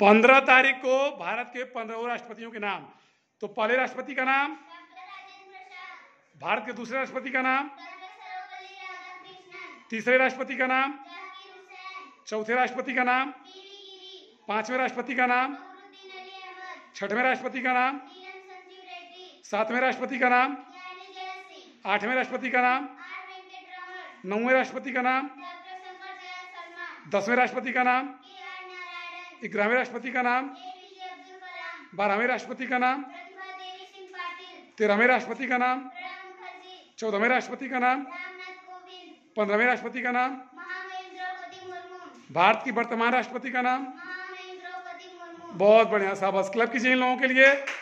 पंद्रह तारीख को भारत के पंद्रह राष्ट्रपतियों के नाम तो पहले राष्ट्रपति का नाम भारत के दूसरे राष्ट्रपति का नाम तीसरे राष्ट्रपति का नाम चौथे राष्ट्रपति का नाम पांचवें राष्ट्रपति का नाम छठवें राष्ट्रपति का नाम सातवें राष्ट्रपति का नाम आठवें राष्ट्रपति का नाम नौवें राष्ट्रपति का नाम दसवें राष्ट्रपति का नाम ग्रामीण राष्ट्रपति का नाम बारहवें राष्ट्रपति का नाम तेरहवें राष्ट्रपति का नाम चौदहवें राष्ट्रपति का नाम पंद्रहवें राष्ट्रपति का नाम भारत की वर्तमान राष्ट्रपति का नाम बहुत बढ़िया साहब क्लब कीजिए इन लोगों के लिए